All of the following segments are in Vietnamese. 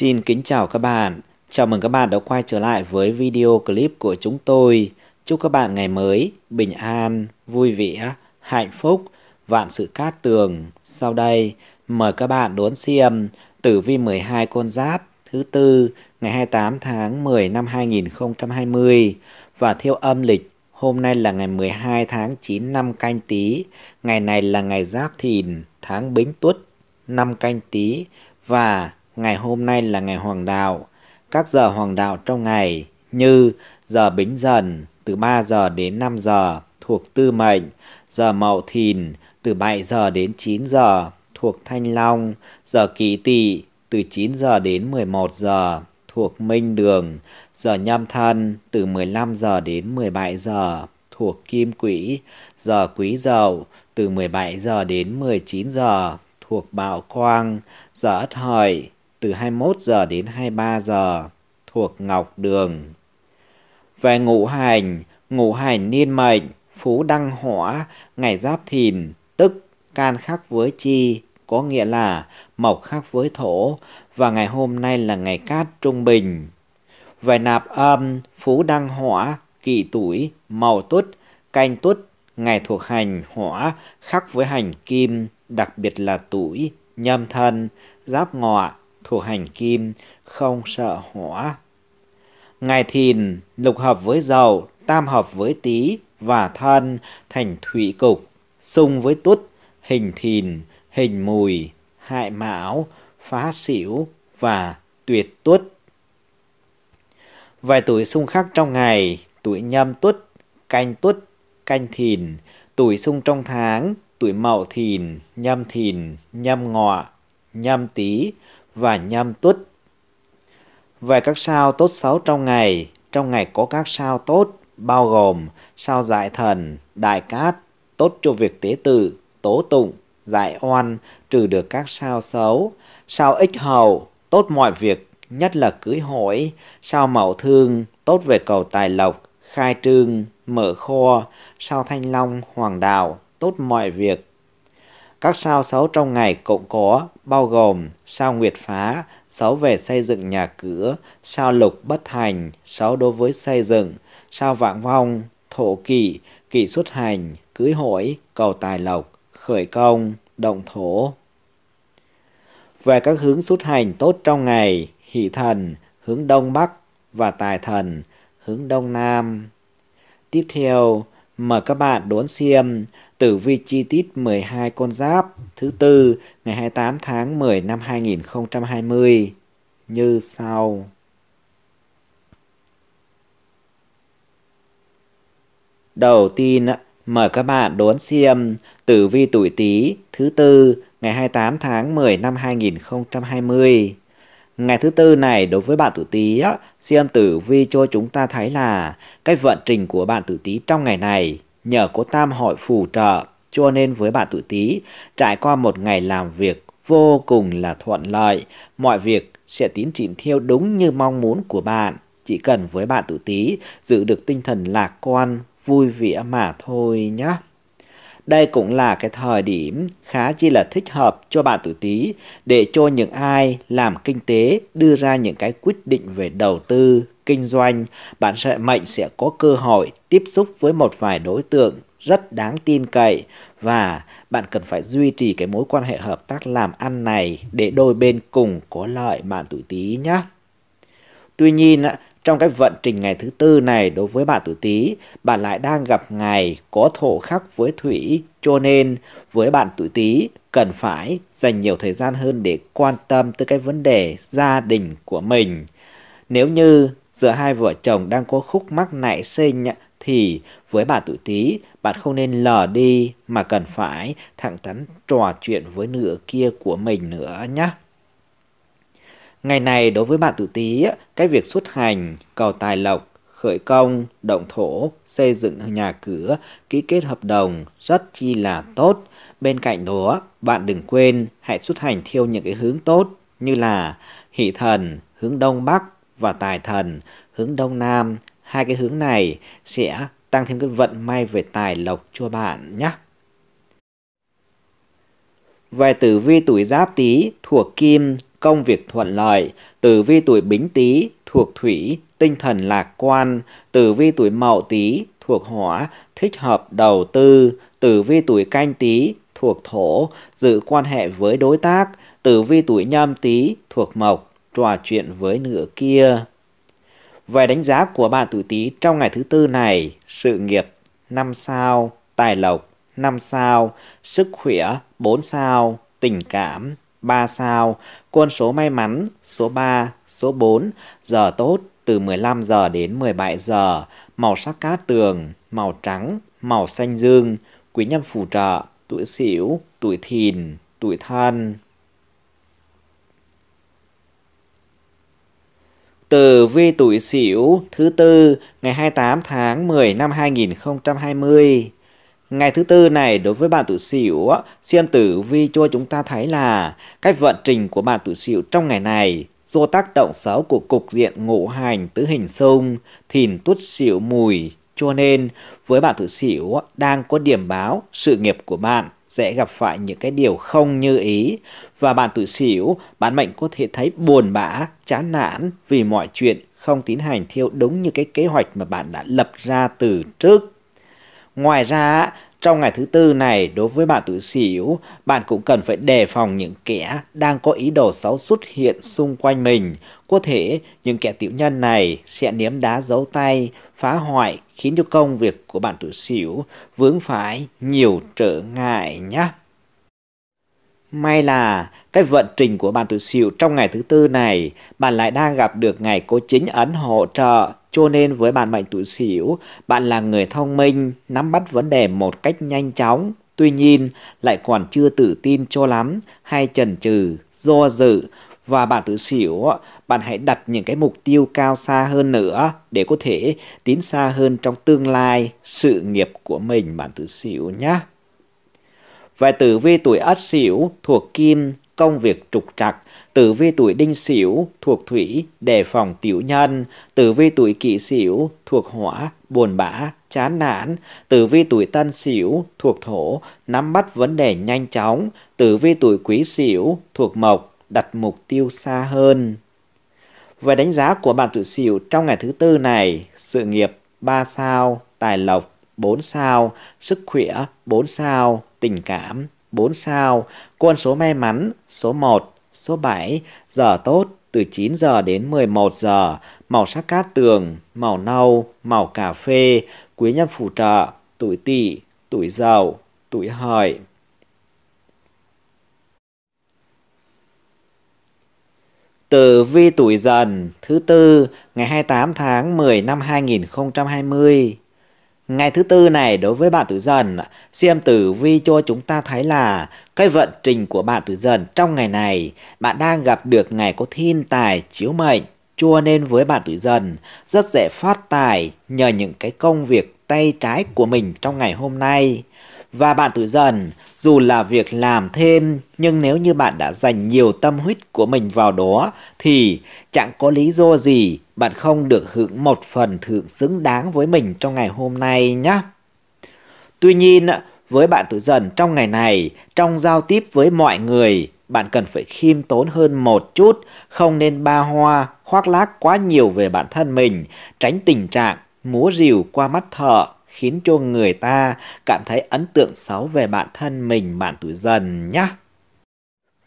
Xin kính chào các bạn. Chào mừng các bạn đã quay trở lại với video clip của chúng tôi. Chúc các bạn ngày mới bình an, vui vẻ, hạnh phúc, vạn sự cát tường. Sau đây, mời các bạn đón xem tử vi 12 con giáp thứ tư ngày 28 tháng 10 năm 2020 và theo âm lịch Hôm nay là ngày 12 tháng 9 năm canh tí, ngày này là ngày giáp thìn, tháng bính tuất, năm canh tí và ngày hôm nay là ngày hoàng đạo. Các giờ hoàng đạo trong ngày như giờ bính dần từ 3 giờ đến 5 giờ thuộc tư mệnh, giờ mậu thìn từ 7 giờ đến 9 giờ thuộc thanh long, giờ kỷ tỵ từ 9 giờ đến 11 giờ thuộc minh đường, giờ nhâm thân từ 15 giờ đến 17 giờ thuộc kim quỹ, giờ quý dậu từ 17 giờ đến 19 giờ thuộc bạo quang, giờ ất hợi từ 21 giờ đến 23 giờ thuộc Ngọc Đường. Về ngũ hành, ngũ hành niên mệnh, phú đăng hỏa, ngày giáp thìn, tức can khắc với chi, có nghĩa là mộc khắc với thổ, và ngày hôm nay là ngày cát trung bình. Về nạp âm, phú đăng hỏa, kỵ tuổi, màu tuất, canh tuất, ngày thuộc hành hỏa khắc với hành kim, đặc biệt là tuổi, nhâm thân, giáp ngọ, thuộc hành kim, không sợ hỏa. Ngài thìn lục hợp với dậu, tam hợp với tý và thân thành thủy cục, xung với tuất, hình thìn, hình mùi, hại mão, phá xỉu và tuyệt tuất. Vài tuổi xung khắc trong ngày, tuổi nhâm tuất, canh tuất, canh thìn, tuổi xung trong tháng, tuổi mậu thìn, nhâm thìn, nhâm ngọ, nhâm tý, và nhâm tuất. Về các sao tốt xấu trong ngày, trong ngày có các sao tốt bao gồm sao dại thần, đại cát, tốt cho việc tế tự, tố tụng, giải oan, trừ được các sao xấu, sao ích hầu, tốt mọi việc, nhất là cưới hỏi, sao mậu thương, tốt về cầu tài lộc, khai trương, mở kho, sao thanh long, hoàng đạo, tốt mọi việc. Các sao xấu trong ngày cũng có bao gồm sao nguyệt phá, 6 về xây dựng nhà cửa, sao lục bất hành, 6 đối với xây dựng, sao vạn vong, thổ kỵ, kỵ xuất hành, cưới hỏi, cầu tài lộc, khởi công, động thổ. Về các hướng xuất hành tốt trong ngày, hỷ thần, hướng đông bắc và tài thần, hướng đông nam. Tiếp theo, Mời các bạn đón xem tử vi chi tiết 12 con giáp thứ tư ngày 28 tháng 10 năm 2020 như sau. Đầu tiên, mời các bạn đón xem tử vi tuổi Tý thứ tư ngày 28 tháng 10 năm 2020 Ngày thứ tư này đối với bạn tuổi tí, siêm tử vi cho chúng ta thấy là cái vận trình của bạn tuổi tí trong ngày này nhờ có tam hội phù trợ cho nên với bạn tuổi tí trải qua một ngày làm việc vô cùng là thuận lợi, mọi việc sẽ tiến triển theo đúng như mong muốn của bạn. Chỉ cần với bạn tuổi tí giữ được tinh thần lạc quan, vui vẻ mà thôi nhé. Đây cũng là cái thời điểm khá chi là thích hợp cho bạn tuổi Tý để cho những ai làm kinh tế đưa ra những cái quyết định về đầu tư, kinh doanh, bạn sẽ mệnh sẽ có cơ hội tiếp xúc với một vài đối tượng rất đáng tin cậy và bạn cần phải duy trì cái mối quan hệ hợp tác làm ăn này để đôi bên cùng có lợi bạn tuổi Tý nhé. Tuy nhiên trong cái vận trình ngày thứ tư này đối với bạn tuổi Tý, bạn lại đang gặp ngày có thổ khắc với thủy, cho nên với bạn tuổi Tý cần phải dành nhiều thời gian hơn để quan tâm tới cái vấn đề gia đình của mình. Nếu như giữa hai vợ chồng đang có khúc mắc nại sinh thì với bạn tuổi Tý, bạn không nên lờ đi mà cần phải thẳng thắn trò chuyện với nửa kia của mình nữa nhé. Ngày này đối với bạn tuổi Tý, cái việc xuất hành, cầu tài lộc, khởi công, động thổ, xây dựng nhà cửa, ký kết hợp đồng rất chi là tốt. Bên cạnh đó, bạn đừng quên hãy xuất hành theo những cái hướng tốt như là hỷ thần, hướng đông bắc và tài thần, hướng đông nam. Hai cái hướng này sẽ tăng thêm cái vận may về tài lộc cho bạn nhé. Về tử vi tuổi giáp tý thuộc kim công việc thuận lợi, tử vi tuổi bính tý thuộc thủy, tinh thần lạc quan, tử vi tuổi mậu tý thuộc hỏa, thích hợp đầu tư, tử vi tuổi canh tý thuộc thổ, giữ quan hệ với đối tác, tử vi tuổi nhâm tý thuộc mộc, trò chuyện với nửa kia. Về đánh giá của bạn tuổi tý trong ngày thứ tư này, sự nghiệp 5 sao, tài lộc 5 sao, sức khỏe 4 sao, tình cảm 3 sao, quân số may mắn, số 3, số 4, giờ tốt từ 15 giờ đến 17 giờ, màu sắc cát tường, màu trắng, màu xanh dương, quý nhân phù trợ, tuổi sửu, tuổi thìn, tuổi thân. Từ vi tuổi sửu thứ tư ngày 28 tháng 10 năm 2020 Ngày thứ tư này đối với bạn tuổi sửu xem tử vi cho chúng ta thấy là cách vận trình của bạn tuổi sửu trong ngày này do tác động xấu của cục diện ngũ hành tứ hình xung, thìn tuất sửu mùi. Cho nên với bạn tuổi sửu đang có điểm báo sự nghiệp của bạn sẽ gặp phải những cái điều không như ý và bạn tuổi sửu bạn mệnh có thể thấy buồn bã, chán nản vì mọi chuyện không tiến hành theo đúng như cái kế hoạch mà bạn đã lập ra từ trước. Ngoài ra, trong ngày thứ tư này, đối với bạn tuổi sửu bạn cũng cần phải đề phòng những kẻ đang có ý đồ xấu xuất hiện xung quanh mình. Có thể, những kẻ tiểu nhân này sẽ ném đá giấu tay, phá hoại, khiến cho công việc của bạn tuổi sửu vướng phải nhiều trở ngại nhé. May là cái vận trình của bạn tự xỉu trong ngày thứ tư này, bạn lại đang gặp được ngày cố chính ấn hỗ trợ, cho nên với bạn mệnh tự xỉu, bạn là người thông minh, nắm bắt vấn đề một cách nhanh chóng, tuy nhiên lại còn chưa tự tin cho lắm hay chần chừ, do dự, và bạn tự xỉu, bạn hãy đặt những cái mục tiêu cao xa hơn nữa để có thể tiến xa hơn trong tương lai sự nghiệp của mình bạn tự xỉu nhé. Và tử vi tuổi Ất Sửu thuộc Kim, công việc trục trặc. Tử vi tuổi Đinh Sửu thuộc Thủy, đề phòng tiểu nhân. Tử vi tuổi Kỷ Sửu thuộc Hỏa, buồn bã, chán nản. Tử vi tuổi Tân Sửu thuộc Thổ, nắm bắt vấn đề nhanh chóng. Tử vi tuổi Quý Sửu thuộc Mộc, đặt mục tiêu xa hơn. Về đánh giá của bạn tuổi Sửu trong ngày thứ tư này, sự nghiệp 3 sao, tài lộc 4 sao, sức khỏe 4 sao, tình cảm 4 sao, quân số may mắn số 1, số 7, giờ tốt từ 9 giờ đến 11 giờ, màu sắc cát tường, màu nâu, màu cà phê, quý nhân phù trợ, tuổi tỵ, tuổi dậu tuổi hợi. từ vi tuổi dần thứ tư ngày 28 tháng 10 năm 2020 Ngày thứ tư này đối với bạn tử dần, xem tử vi cho chúng ta thấy là cái vận trình của bạn tử dần trong ngày này, bạn đang gặp được ngày có thiên tài chiếu mệnh, cho nên với bạn tử dần rất dễ phát tài nhờ những cái công việc tay trái của mình trong ngày hôm nay và bạn tuổi dần, dù là việc làm thêm, nhưng nếu như bạn đã dành nhiều tâm huyết của mình vào đó, thì chẳng có lý do gì bạn không được hưởng một phần thưởng xứng đáng với mình trong ngày hôm nay nhé. Tuy nhiên, với bạn tuổi dần trong ngày này, trong giao tiếp với mọi người, bạn cần phải khiêm tốn hơn một chút, không nên ba hoa, khoác lác quá nhiều về bản thân mình, tránh tình trạng múa rìu qua mắt thợ khiến cho người ta cảm thấy ấn tượng xấu về bản thân mình bạn tuổi dần nhé.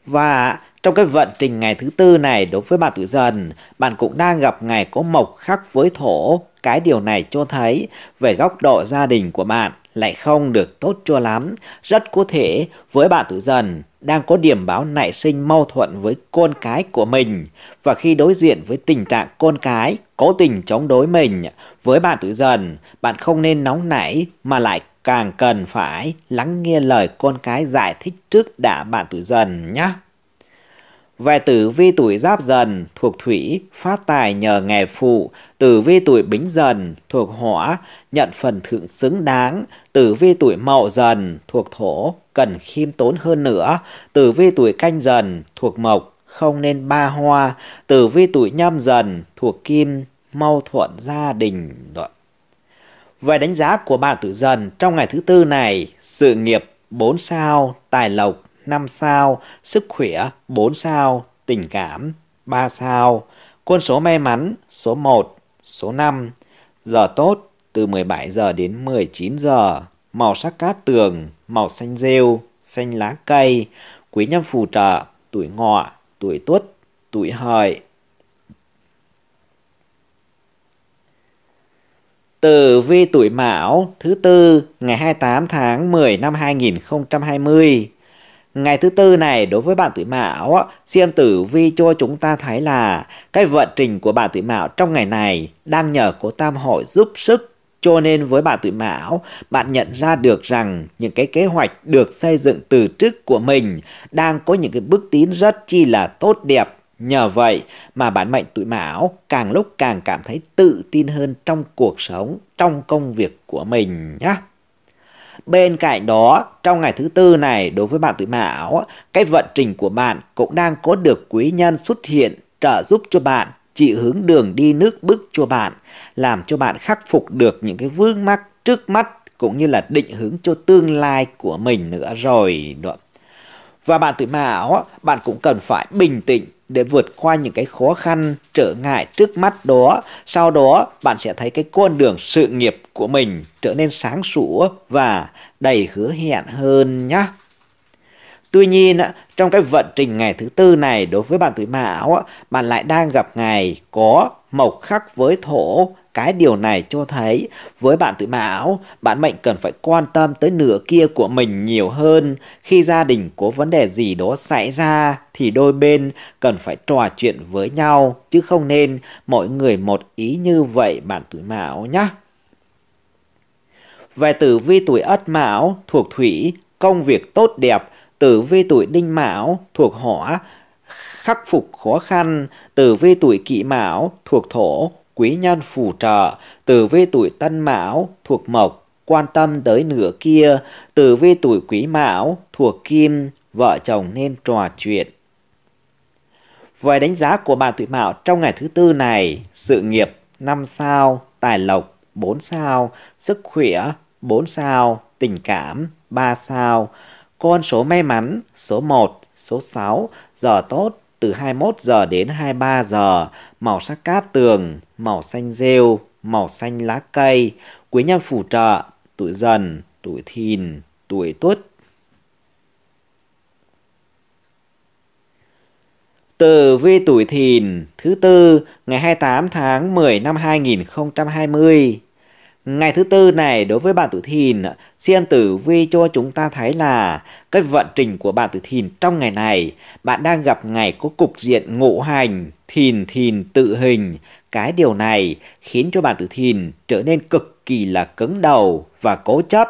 Và trong cái vận trình ngày thứ tư này đối với bạn tuổi dần, bạn cũng đang gặp ngày có mộc khắc với thổ. Cái điều này cho thấy về góc độ gia đình của bạn, lại không được tốt cho lắm. Rất có thể với bạn tuổi dần đang có điểm báo nảy sinh mâu thuẫn với con cái của mình và khi đối diện với tình trạng con cái cố tình chống đối mình với bạn tuổi dần bạn không nên nóng nảy mà lại càng cần phải lắng nghe lời con cái giải thích trước đã bạn tuổi dần nhé về tử vi tuổi giáp dần thuộc thủy, phát tài nhờ nghề phụ, tử vi tuổi bính dần thuộc hỏa, nhận phần thượng xứng đáng, tử vi tuổi mậu dần thuộc thổ, cần khiêm tốn hơn nữa, tử vi tuổi canh dần thuộc mộc, không nên ba hoa, tử vi tuổi nhâm dần thuộc kim, mau thuận gia đình. Về đánh giá của bạn tử dần trong ngày thứ tư này, sự nghiệp 4 sao, tài lộc 5 sao, sức khỏe 4 sao, tình cảm 3 sao, quân số may mắn số 1, số 5, giờ tốt từ 17 giờ đến 19 giờ, màu sắc cát tường, màu xanh rêu, xanh lá cây, quý nhân phù trợ, tuổi ngọ, tuổi tuất, tuổi hợi. từ vi tuổi Mão thứ tư ngày 28 tháng 10 năm 2020 Ngày thứ tư này đối với bạn tuổi Mão, Diêm Tử Vi cho chúng ta thấy là cái vận trình của bạn tuổi Mão trong ngày này đang nhờ có tam hội giúp sức cho nên với bạn tuổi Mão, bạn nhận ra được rằng những cái kế hoạch được xây dựng từ trước của mình đang có những cái bước tiến rất chi là tốt đẹp. Nhờ vậy mà bản mệnh tuổi Mão càng lúc càng cảm thấy tự tin hơn trong cuộc sống, trong công việc của mình nhé. Bên cạnh đó, trong ngày thứ tư này đối với bạn tuổi mão, cái vận trình của bạn cũng đang có được quý nhân xuất hiện trợ giúp cho bạn chỉ hướng đường đi nước bước cho bạn, làm cho bạn khắc phục được những cái vướng mắc trước mắt cũng như là định hướng cho tương lai của mình nữa rồi. Và bạn tuổi mão, bạn cũng cần phải bình tĩnh để vượt qua những cái khó khăn, trở ngại trước mắt đó. Sau đó, bạn sẽ thấy cái con đường sự nghiệp của mình trở nên sáng sủa và đầy hứa hẹn hơn nhá. Tuy nhiên, trong cái vận trình ngày thứ tư này đối với bạn tuổi mão, bạn lại đang gặp ngày có mộc khắc với thổ cái điều này cho thấy với bạn tuổi mão, bạn mệnh cần phải quan tâm tới nửa kia của mình nhiều hơn. Khi gia đình có vấn đề gì đó xảy ra thì đôi bên cần phải trò chuyện với nhau chứ không nên mỗi người một ý như vậy bạn tuổi mão nhé. Về tử vi tuổi Ất Mão thuộc Thủy, công việc tốt đẹp, tử vi tuổi Đinh Mão thuộc Hỏa, khắc phục khó khăn, tử vi tuổi Kỷ Mão thuộc Thổ, quý nhân phù trợ, từ vi tuổi tân mão thuộc mộc, quan tâm tới nửa kia, từ vi tuổi quý mão thuộc kim, vợ chồng nên trò chuyện. vài đánh giá của bạn tuổi mão trong ngày thứ tư này, sự nghiệp 5 sao, tài lộc 4 sao, sức khỏe 4 sao, tình cảm 3 sao, con số may mắn số 1, số 6, giờ tốt từ 21 giờ đến 23 giờ, màu sắc cát tường, màu xanh rêu, màu xanh lá cây, quý nhân phù trợ, tuổi dần, tuổi thìn, tuổi tuất. từ vi tuổi thìn thứ tư ngày 28 tháng 10 năm 2020 Ngày thứ tư này đối với bạn tử thìn, siêng tử vi cho chúng ta thấy là cái vận trình của bạn tử thìn trong ngày này, bạn đang gặp ngày có cục diện ngũ hành, thìn thìn tự hình. Cái điều này khiến cho bạn tử thìn trở nên cực kỳ là cứng đầu và cố chấp.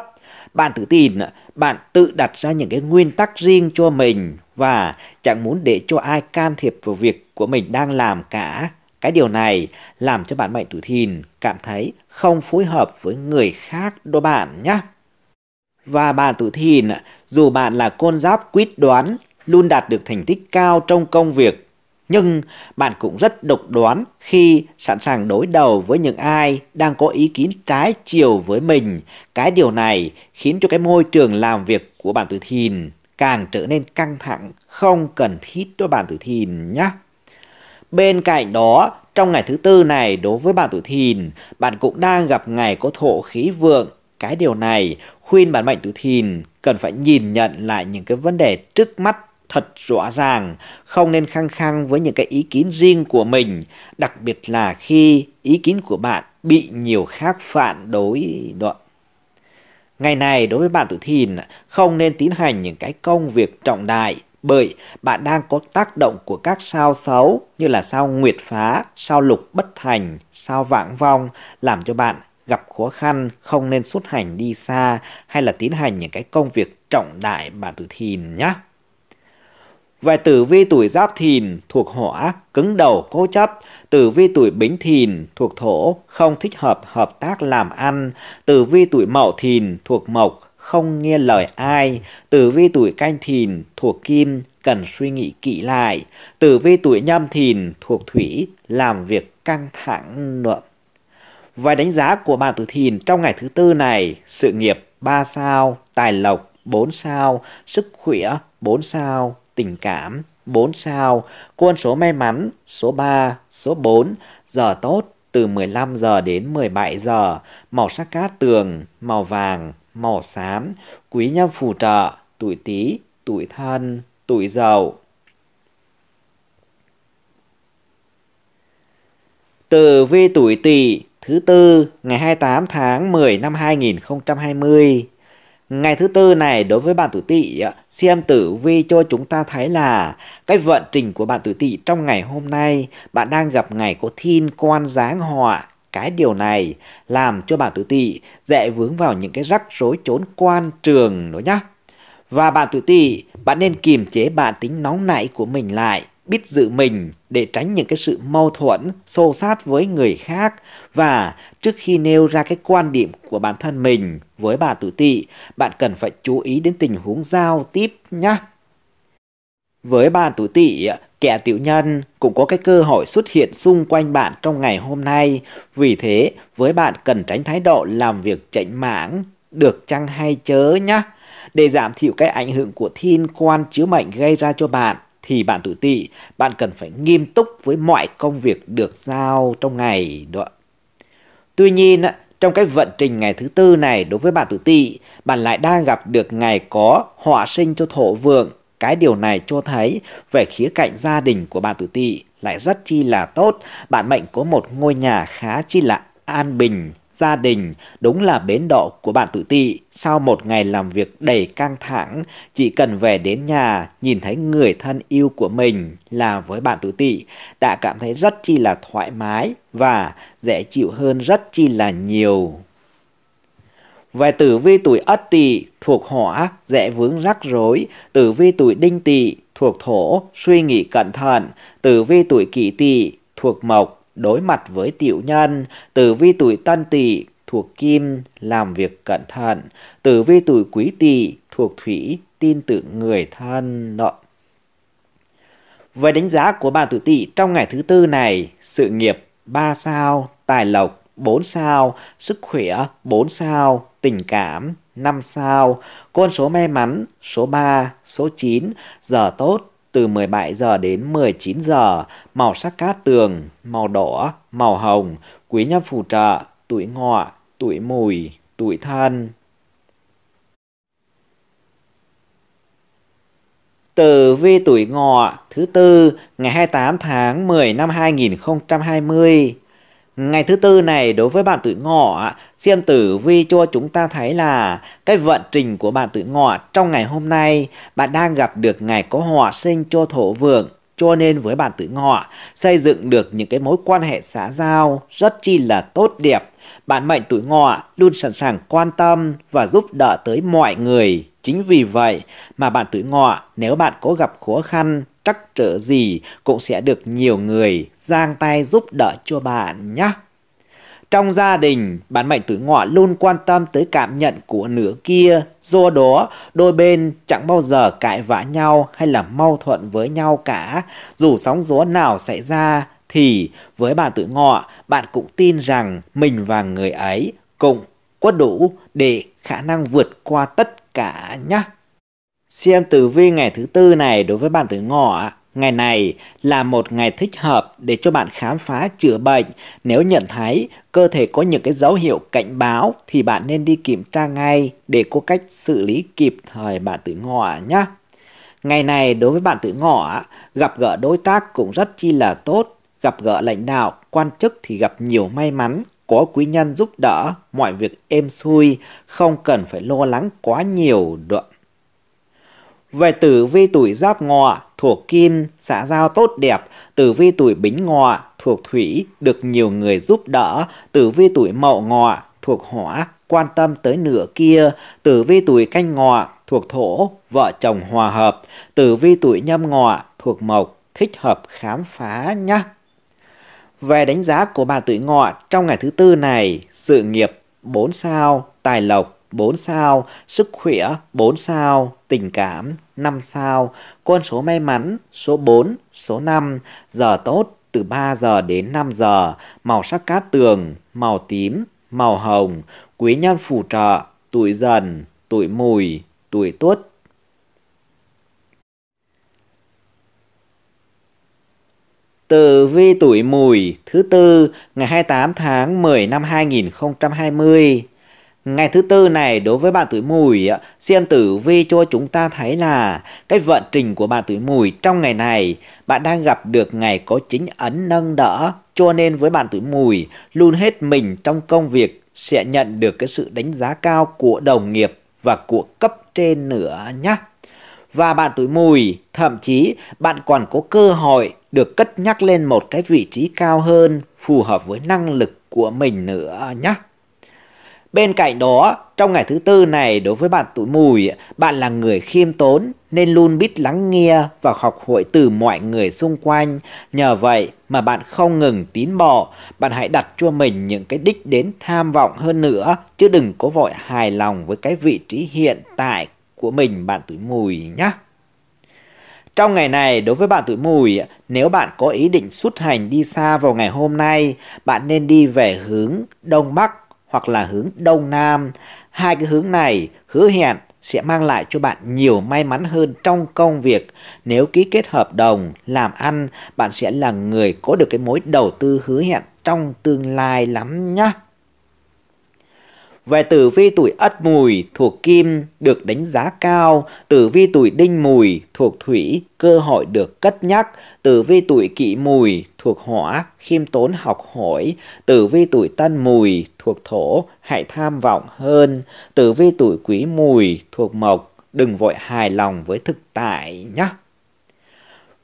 Bạn tử thìn, bạn tự đặt ra những cái nguyên tắc riêng cho mình và chẳng muốn để cho ai can thiệp vào việc của mình đang làm cả cái điều này làm cho bạn mệnh tuổi thìn cảm thấy không phối hợp với người khác đôi bạn nhé. Và bạn tuổi thìn, dù bạn là con giáp quyết đoán, luôn đạt được thành tích cao trong công việc, nhưng bạn cũng rất độc đoán khi sẵn sàng đối đầu với những ai đang có ý kiến trái chiều với mình. Cái điều này khiến cho cái môi trường làm việc của bạn tuổi thìn càng trở nên căng thẳng, không cần thiết cho bạn tuổi thìn nhé. Bên cạnh đó, trong ngày thứ tư này đối với bạn tuổi thìn, bạn cũng đang gặp ngày có thổ khí vượng. Cái điều này khuyên bạn mệnh tuổi thìn cần phải nhìn nhận lại những cái vấn đề trước mắt thật rõ ràng, không nên khăng khăng với những cái ý kiến riêng của mình, đặc biệt là khi ý kiến của bạn bị nhiều khác phản đối đoạn. Ngày này đối với bạn tuổi thìn không nên tiến hành những cái công việc trọng đại bởi bạn đang có tác động của các sao xấu như là sao nguyệt phá, sao lục bất thành, sao vãng vong làm cho bạn gặp khó khăn không nên xuất hành đi xa hay là tiến hành những cái công việc trọng đại bạn tử thìn nhé. Vài tử vi tuổi giáp thìn thuộc hỏa, cứng đầu cố chấp. Tử vi tuổi bính thìn thuộc thổ, không thích hợp hợp tác làm ăn. Tử vi tuổi mậu thìn thuộc mộc, không nghe lời ai. Tử vi tuổi canh thìn thuộc kim, cần suy nghĩ kỹ lại. Tử vi tuổi nhâm thìn thuộc thủy, làm việc căng thẳng nữa. Vài đánh giá của bạn tuổi thìn trong ngày thứ tư này, sự nghiệp 3 sao, tài lộc 4 sao, sức khỏe 4 sao, tình cảm 4 sao, quân số may mắn số 3, số 4, giờ tốt từ 15 giờ đến 17 giờ, màu sắc cát tường, màu vàng, mỏ xám, quý nhân phù trợ, tuổi tý, tuổi thân, tuổi dậu. từ vi tuổi tỵ thứ tư ngày 28 tháng 10 năm 2020. Ngày thứ tư này đối với bạn tuổi tỵ xem tử vi cho chúng ta thấy là cái vận trình của bạn tuổi tỵ trong ngày hôm nay bạn đang gặp ngày có thiên quan giáng họa cái điều này làm cho bạn tự tỵ dễ vướng vào những cái rắc rối trốn quan trường nữa nhá. Và bạn tự tỵ bạn nên kiềm chế bản tính nóng nảy của mình lại, biết giữ mình để tránh những cái sự mâu thuẫn, xô sát với người khác và trước khi nêu ra cái quan điểm của bản thân mình với bạn tự tỵ bạn cần phải chú ý đến tình huống giao tiếp nhé. Với bạn tuổi tỵ kẻ tiểu nhân cũng có cái cơ hội xuất hiện xung quanh bạn trong ngày hôm nay. Vì thế, với bạn cần tránh thái độ làm việc chảnh mảng, được chăng hay chớ nhá. Để giảm thiểu cái ảnh hưởng của thiên quan chiếu mệnh gây ra cho bạn, thì bạn tuổi tỵ bạn cần phải nghiêm túc với mọi công việc được giao trong ngày đó. Tuy nhiên, trong cái vận trình ngày thứ tư này đối với bạn tuổi tỵ bạn lại đang gặp được ngày có họa sinh cho thổ vượng, cái điều này cho thấy về khía cạnh gia đình của bạn tuổi tỵ lại rất chi là tốt. Bạn mệnh có một ngôi nhà khá chi là an bình, gia đình đúng là bến đỗ của bạn tự tỵ. sau một ngày làm việc đầy căng thẳng chỉ cần về đến nhà nhìn thấy người thân yêu của mình là với bạn tự tỵ đã cảm thấy rất chi là thoải mái và dễ chịu hơn rất chi là nhiều về tử vi tuổi ất tỵ thuộc hỏa, dễ vướng rắc rối, tử vi tuổi đinh tỵ thuộc thổ, suy nghĩ cẩn thận, tử vi tuổi kỷ tỵ thuộc mộc, đối mặt với tiểu nhân, tử vi tuổi tân tỵ thuộc kim, làm việc cẩn thận, tử vi tuổi quý tỵ thuộc thủy, tin tưởng người thân nọ. Về đánh giá của bà tử tỵ trong ngày thứ tư này, sự nghiệp 3 sao, tài lộc 4 sao, sức khỏe 4 sao, tình cảm 5 sao, con số may mắn số 3, số 9, giờ tốt từ 17 giờ đến 19 giờ, màu sắc cát tường, màu đỏ, màu hồng, quý nhân phù trợ, tuổi ngọ, tuổi mùi, tuổi thân. Tử vi tuổi ngọ thứ tư ngày 28 tháng 10 năm 2020 Ngày thứ tư này đối với bạn tuổi ngọ, xem tử vi cho chúng ta thấy là cái vận trình của bạn tuổi ngọ trong ngày hôm nay, bạn đang gặp được ngày có họa sinh cho thổ vượng. Cho nên với bạn tuổi ngọ, xây dựng được những cái mối quan hệ xã giao rất chi là tốt đẹp. Bạn mệnh tuổi ngọ luôn sẵn sàng quan tâm và giúp đỡ tới mọi người. Chính vì vậy mà bạn tuổi ngọ nếu bạn có gặp khó khăn trắc trở gì cũng sẽ được nhiều người giang tay giúp đỡ cho bạn nhé. Trong gia đình, bản mệnh tuổi ngọ luôn quan tâm tới cảm nhận của nửa kia, do đó đôi bên chẳng bao giờ cãi vã nhau hay là mâu thuẫn với nhau cả. Dù sóng gió nào xảy ra thì với bạn tuổi ngọ, bạn cũng tin rằng mình và người ấy cũng có đủ để khả năng vượt qua tất cả nhé. Xem tử vi ngày thứ tư này đối với bạn tử ngọ, ngày này là một ngày thích hợp để cho bạn khám phá chữa bệnh. Nếu nhận thấy cơ thể có những cái dấu hiệu cảnh báo thì bạn nên đi kiểm tra ngay để có cách xử lý kịp thời bạn tử ngọ nhé. Ngày này đối với bạn tử ngọ, gặp gỡ đối tác cũng rất chi là tốt, gặp gỡ lãnh đạo, quan chức thì gặp nhiều may mắn, có quý nhân giúp đỡ, mọi việc êm xuôi, không cần phải lo lắng quá nhiều đoạn về tử vi tuổi giáp ngọ thuộc kim, xã giao tốt đẹp, tử vi tuổi bính ngọ thuộc thủy, được nhiều người giúp đỡ, tử vi tuổi mậu ngọ thuộc hỏa, quan tâm tới nửa kia, tử vi tuổi canh ngọ thuộc thổ, vợ chồng hòa hợp, tử vi tuổi nhâm ngọ thuộc mộc, thích hợp khám phá nhé. Về đánh giá của bà tuổi ngọ trong ngày thứ tư này, sự nghiệp 4 sao, tài lộc 4 sao, sức khỏe 4 sao, tình cảm 5 sao, con số may mắn số 4, số 5, giờ tốt từ 3 giờ đến 5 giờ, màu sắc cát tường, màu tím, màu hồng, quý nhân phù trợ, tuổi dần, tuổi mùi, tuổi tuất. Tử vi tuổi mùi thứ tư ngày 28 tháng 10 năm 2020 Ngày thứ tư này đối với bạn tuổi mùi, xem tử vi cho chúng ta thấy là cái vận trình của bạn tuổi mùi trong ngày này, bạn đang gặp được ngày có chính ấn nâng đỡ, cho nên với bạn tuổi mùi, luôn hết mình trong công việc sẽ nhận được cái sự đánh giá cao của đồng nghiệp và của cấp trên nữa nhé. Và bạn tuổi mùi, thậm chí bạn còn có cơ hội được cất nhắc lên một cái vị trí cao hơn phù hợp với năng lực của mình nữa nhé. Bên cạnh đó, trong ngày thứ tư này đối với bạn tuổi mùi, bạn là người khiêm tốn nên luôn biết lắng nghe và học hỏi từ mọi người xung quanh. Nhờ vậy mà bạn không ngừng tiến bộ, bạn hãy đặt cho mình những cái đích đến tham vọng hơn nữa chứ đừng có vội hài lòng với cái vị trí hiện tại của mình bạn tuổi mùi nhé. Trong ngày này, đối với bạn tuổi mùi, nếu bạn có ý định xuất hành đi xa vào ngày hôm nay, bạn nên đi về hướng Đông Bắc hoặc là hướng Đông Nam. Hai cái hướng này hứa hẹn sẽ mang lại cho bạn nhiều may mắn hơn trong công việc. Nếu ký kết hợp đồng, làm ăn, bạn sẽ là người có được cái mối đầu tư hứa hẹn trong tương lai lắm nhé. Về tử vi tuổi Ất Mùi thuộc Kim được đánh giá cao, tử vi tuổi Đinh Mùi thuộc Thủy cơ hội được cất nhắc, tử vi tuổi Kỷ Mùi thuộc Hỏa khiêm tốn học hỏi, tử vi tuổi Tân Mùi thuộc Thổ hãy tham vọng hơn, tử vi tuổi Quý Mùi thuộc Mộc đừng vội hài lòng với thực tại nhé.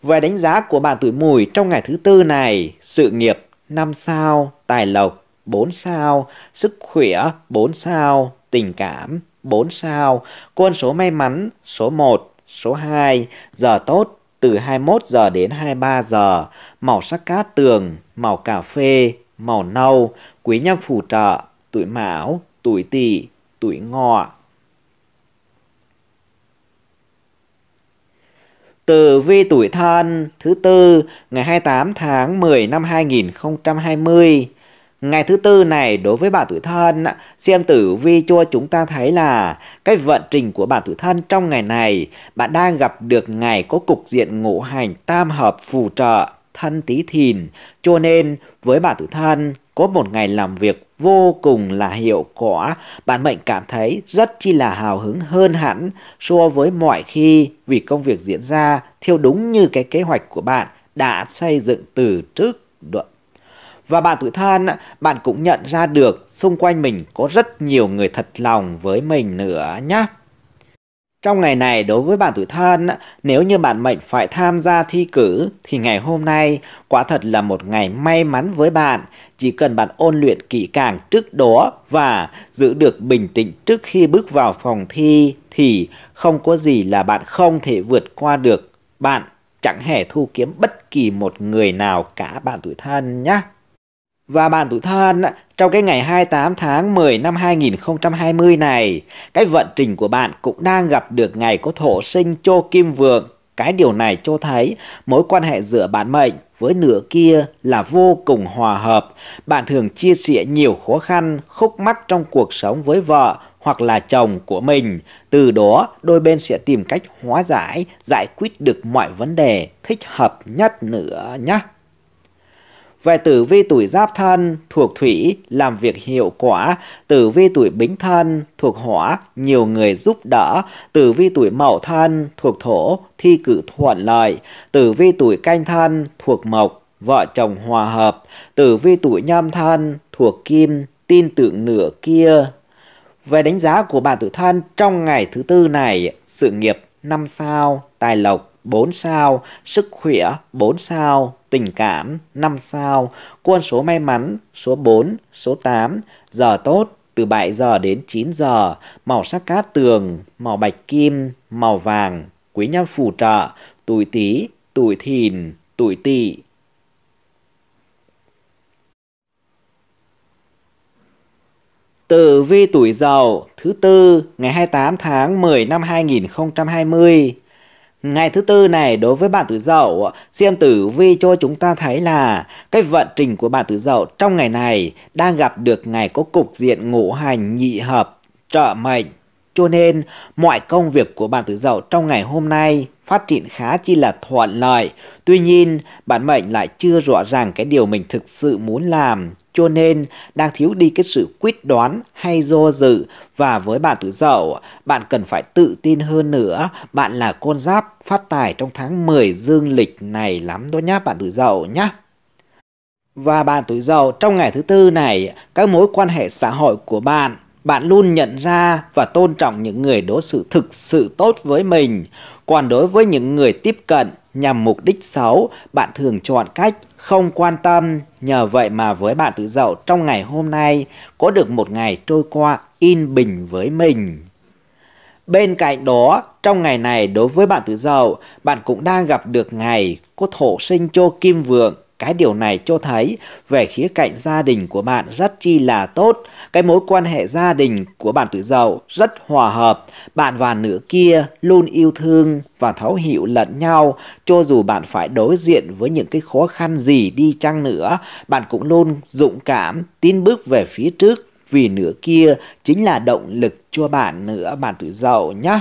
Về đánh giá của bạn tuổi mùi trong ngày thứ tư này, sự nghiệp năm sao, tài lộc 4 sao, sức khỏe 4 sao, tình cảm 4 sao, quân số may mắn số 1, số 2, giờ tốt từ 21 giờ đến 23 giờ, màu sắc cát tường, màu cà phê, màu nâu, quý nhân phù trợ, tuổi mão, tuổi tỵ, tuổi ngọ. từ vi tuổi thân thứ tư ngày 28 tháng 10 năm 2020 Ngày thứ tư này đối với bản tuổi thân, xem tử vi cho chúng ta thấy là cái vận trình của bản tuổi thân trong ngày này, bạn đang gặp được ngày có cục diện ngũ hành tam hợp phù trợ thân tí thìn, cho nên với bản tuổi thân có một ngày làm việc vô cùng là hiệu quả, bạn mệnh cảm thấy rất chi là hào hứng hơn hẳn so với mọi khi vì công việc diễn ra theo đúng như cái kế hoạch của bạn đã xây dựng từ trước đoạn và bạn tuổi than, bạn cũng nhận ra được xung quanh mình có rất nhiều người thật lòng với mình nữa nhé. Trong ngày này đối với bạn tuổi thân, nếu như bạn mệnh phải tham gia thi cử thì ngày hôm nay quả thật là một ngày may mắn với bạn. Chỉ cần bạn ôn luyện kỹ càng trước đó và giữ được bình tĩnh trước khi bước vào phòng thi thì không có gì là bạn không thể vượt qua được. Bạn chẳng hề thu kiếm bất kỳ một người nào cả bạn tuổi thân nhé và bạn tuổi thân trong cái ngày 28 tháng 10 năm 2020 này, cái vận trình của bạn cũng đang gặp được ngày có thổ sinh cho Kim Vượng. Cái điều này cho thấy mối quan hệ giữa bạn mệnh với nửa kia là vô cùng hòa hợp. Bạn thường chia sẻ nhiều khó khăn, khúc mắc trong cuộc sống với vợ hoặc là chồng của mình. Từ đó, đôi bên sẽ tìm cách hóa giải, giải quyết được mọi vấn đề thích hợp nhất nữa nhé. Về tử vi tuổi giáp thân thuộc thủy làm việc hiệu quả, tử vi tuổi bính thân thuộc hỏa nhiều người giúp đỡ, tử vi tuổi mậu thân thuộc thổ thi cử thuận lợi, tử vi tuổi canh thân thuộc mộc vợ chồng hòa hợp, tử vi tuổi nhâm thân thuộc kim tin tưởng nửa kia. Về đánh giá của bạn tuổi thân trong ngày thứ tư này, sự nghiệp năm sao, tài lộc 4 sao, sức khỏe 4 sao, tình cảm 5 sao, quân số may mắn số 4, số 8, giờ tốt từ 7 giờ đến 9 giờ, màu sắc cát tường, màu bạch kim, màu vàng, quý nhân phù trợ, tuổi tý, tuổi thìn, tuổi tỵ. Tử vi tuổi Dậu thứ tư ngày 28 tháng 10 năm 2020 Ngày thứ tư này đối với bạn tử dậu, xem tử vi cho chúng ta thấy là cái vận trình của bạn tử dậu trong ngày này đang gặp được ngày có cục diện ngũ hành nhị hợp trợ mệnh. Cho nên mọi công việc của bạn tử dậu trong ngày hôm nay phát triển khá chi là thuận lợi. Tuy nhiên, bản mệnh lại chưa rõ ràng cái điều mình thực sự muốn làm, cho nên đang thiếu đi cái sự quyết đoán hay do dự và với bạn tử dậu bạn cần phải tự tin hơn nữa bạn là con giáp phát tài trong tháng 10 dương lịch này lắm đó nhá bạn tử dậu nhá và bạn tuổi dậu trong ngày thứ tư này các mối quan hệ xã hội của bạn bạn luôn nhận ra và tôn trọng những người đối xử thực sự tốt với mình còn đối với những người tiếp cận nhằm mục đích xấu, bạn thường chọn cách không quan tâm. Nhờ vậy mà với bạn tự dậu trong ngày hôm nay có được một ngày trôi qua yên bình với mình. Bên cạnh đó, trong ngày này đối với bạn tự dậu, bạn cũng đang gặp được ngày có thổ sinh cho kim vượng cái điều này cho thấy về khía cạnh gia đình của bạn rất chi là tốt. Cái mối quan hệ gia đình của bạn tuổi dậu rất hòa hợp. Bạn và nữ kia luôn yêu thương và thấu hiểu lẫn nhau. Cho dù bạn phải đối diện với những cái khó khăn gì đi chăng nữa, bạn cũng luôn dũng cảm, tin bước về phía trước vì nửa kia chính là động lực cho bạn nữa bạn tự giàu nhá.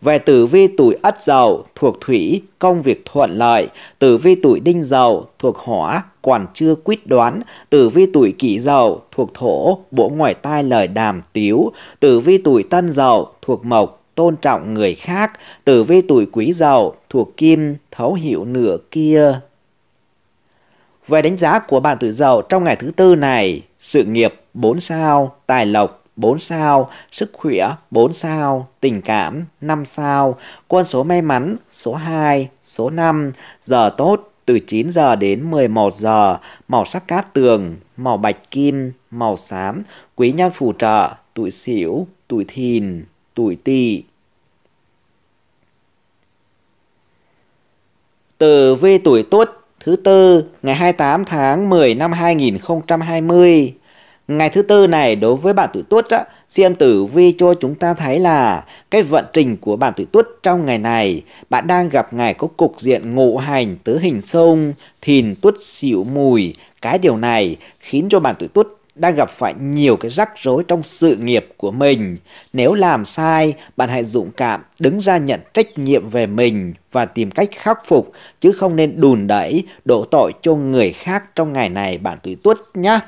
Về tử vi tuổi ất dậu thuộc thủy, công việc thuận lợi, tử vi tuổi đinh dậu thuộc hỏa, quản chưa quyết đoán, tử vi tuổi kỷ dậu thuộc thổ, bộ ngoài tai lời đàm tiếu, tử vi tuổi tân dậu thuộc mộc, tôn trọng người khác, tử vi tuổi quý dậu thuộc kim, thấu hiểu nửa kia. Về đánh giá của bạn tuổi dậu trong ngày thứ tư này, sự nghiệp 4 sao, tài lộc 4 sao, sức khỏe 4 sao, tình cảm 5 sao, quân số may mắn số 2, số 5, giờ tốt từ 9 giờ đến 11 giờ, màu sắc cát tường, màu bạch kim, màu xám, quý nhân phù trợ, tuổi xỉu, tuổi thìn, tuổi tỵ. Tử vi tuổi tuất thứ tư ngày 28 tháng 10 năm 2020 Ngày thứ tư này đối với bản tuổi tuất á, xem tử vi cho chúng ta thấy là cái vận trình của bản tuổi tuất trong ngày này, bạn đang gặp ngày có cục diện ngộ hành tứ hình sông, thìn tuất xỉu mùi. Cái điều này khiến cho bản tuổi tuất đang gặp phải nhiều cái rắc rối trong sự nghiệp của mình. Nếu làm sai, bạn hãy dũng cảm đứng ra nhận trách nhiệm về mình và tìm cách khắc phục chứ không nên đùn đẩy đổ tội cho người khác trong ngày này bạn tuổi tuất nhé.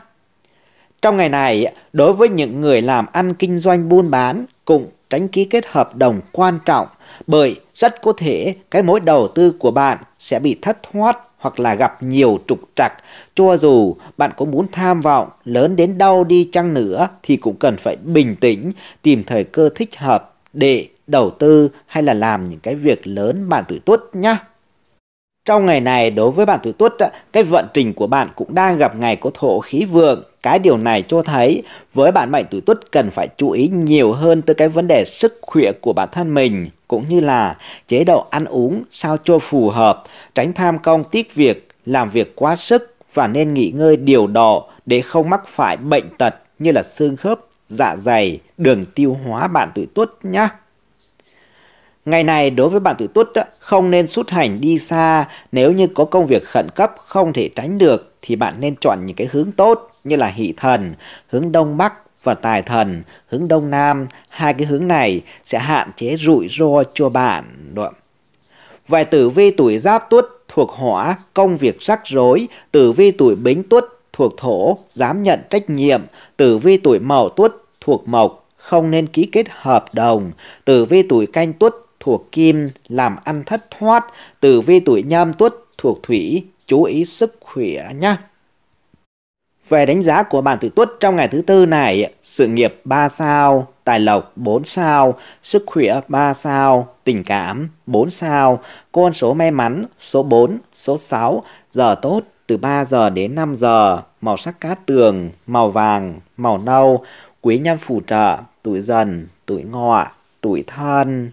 Trong ngày này, đối với những người làm ăn kinh doanh buôn bán cũng tránh ký kết hợp đồng quan trọng bởi rất có thể cái mối đầu tư của bạn sẽ bị thất thoát hoặc là gặp nhiều trục trặc. Cho dù bạn có muốn tham vọng lớn đến đâu đi chăng nữa thì cũng cần phải bình tĩnh, tìm thời cơ thích hợp để đầu tư hay là làm những cái việc lớn bạn tuổi tốt nhé. Trong ngày này đối với bạn tuổi tuất, cái vận trình của bạn cũng đang gặp ngày có thổ khí vượng. Cái điều này cho thấy với bạn mệnh tuổi tuất cần phải chú ý nhiều hơn tới cái vấn đề sức khỏe của bản thân mình cũng như là chế độ ăn uống sao cho phù hợp, tránh tham công tiếc việc, làm việc quá sức và nên nghỉ ngơi điều độ để không mắc phải bệnh tật như là xương khớp, dạ dày, đường tiêu hóa bạn tuổi tuất nhé. Ngày này đối với bạn tuổi tuất không nên xuất hành đi xa, nếu như có công việc khẩn cấp không thể tránh được thì bạn nên chọn những cái hướng tốt như là hỷ thần, hướng đông bắc và tài thần, hướng đông nam, hai cái hướng này sẽ hạn chế rủi ro cho bạn. Được. Về tử vi tuổi giáp tuất thuộc hỏa, công việc rắc rối, tử vi tuổi bính tuất thuộc thổ, dám nhận trách nhiệm, tử vi tuổi mậu tuất thuộc mộc, không nên ký kết hợp đồng, tử vi tuổi canh tuất thuộc kim, làm ăn thất thoát, tử vi tuổi nhâm tuất thuộc thủy, chú ý sức khỏe nhé. Về đánh giá của bạn tuổi tuất trong ngày thứ tư này, sự nghiệp 3 sao, tài lộc 4 sao, sức khỏe 3 sao, tình cảm 4 sao, con số may mắn số 4, số 6, giờ tốt từ 3 giờ đến 5 giờ, màu sắc cát tường, màu vàng, màu nâu, quý nhân phù trợ, tuổi dần, tuổi ngọ, tuổi thân.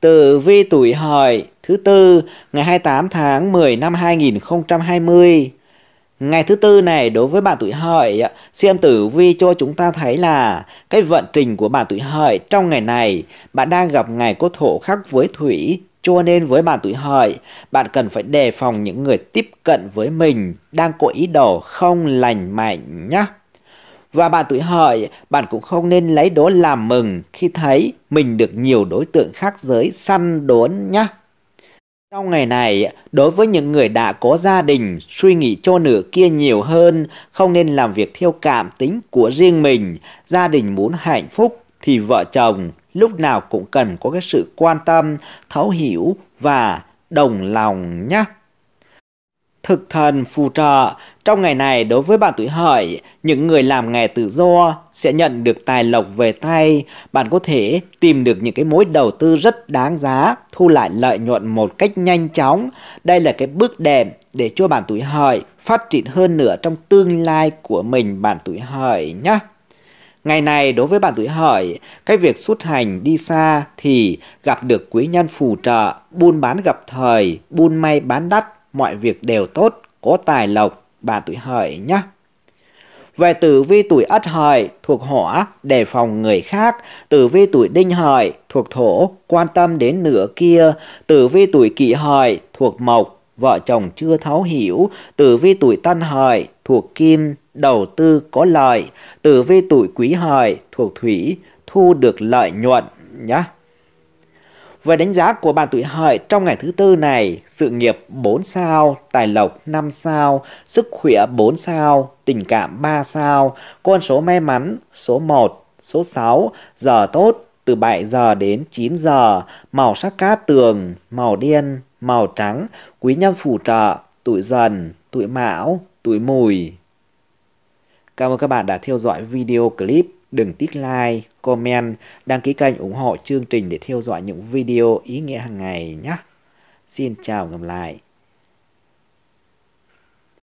Tử vi tuổi hợi thứ tư ngày 28 tháng 10 năm 2020. Ngày thứ tư này đối với bạn tuổi hợi, xem tử vi cho chúng ta thấy là cái vận trình của bạn tuổi hợi trong ngày này, bạn đang gặp ngày có thổ khắc với thủy, cho nên với bạn tuổi hợi, bạn cần phải đề phòng những người tiếp cận với mình đang có ý đồ không lành mạnh nhé. Và bạn tuổi hợi, bạn cũng không nên lấy đố làm mừng khi thấy mình được nhiều đối tượng khác giới săn đốn nhé. Trong ngày này, đối với những người đã có gia đình, suy nghĩ cho nửa kia nhiều hơn, không nên làm việc theo cảm tính của riêng mình. Gia đình muốn hạnh phúc thì vợ chồng lúc nào cũng cần có cái sự quan tâm, thấu hiểu và đồng lòng nhé. Thực thần phù trợ, trong ngày này đối với bạn tuổi hợi, những người làm nghề tự do sẽ nhận được tài lộc về tay, bạn có thể tìm được những cái mối đầu tư rất đáng giá, thu lại lợi nhuận một cách nhanh chóng. Đây là cái bước đệm để cho bạn tuổi hợi phát triển hơn nữa trong tương lai của mình bạn tuổi hợi nhé. Ngày này đối với bạn tuổi hợi, cái việc xuất hành đi xa thì gặp được quý nhân phù trợ, buôn bán gặp thời, buôn may bán đắt, mọi việc đều tốt, có tài lộc, bà tuổi hợi nhé. Về tử vi tuổi ất hợi thuộc hỏa, đề phòng người khác. Tử vi tuổi đinh hợi thuộc thổ, quan tâm đến nửa kia. Tử vi tuổi kỷ hợi thuộc mộc, vợ chồng chưa thấu hiểu. Tử vi tuổi tân hợi thuộc kim, đầu tư có lợi. Tử vi tuổi quý hợi thuộc thủy, thu được lợi nhuận nhé. Về đánh giá của bạn tuổi hợi trong ngày thứ tư này, sự nghiệp 4 sao, tài lộc 5 sao, sức khỏe 4 sao, tình cảm 3 sao, con số may mắn số 1, số 6, giờ tốt từ 7 giờ đến 9 giờ, màu sắc cát tường, màu đen, màu trắng, quý nhân phù trợ, tuổi dần, tuổi mão, tuổi mùi. Cảm ơn các bạn đã theo dõi video clip. Đừng tiếc like, comment, đăng ký kênh ủng hộ chương trình để theo dõi những video ý nghĩa hàng ngày nhé. Xin chào và gặp lại.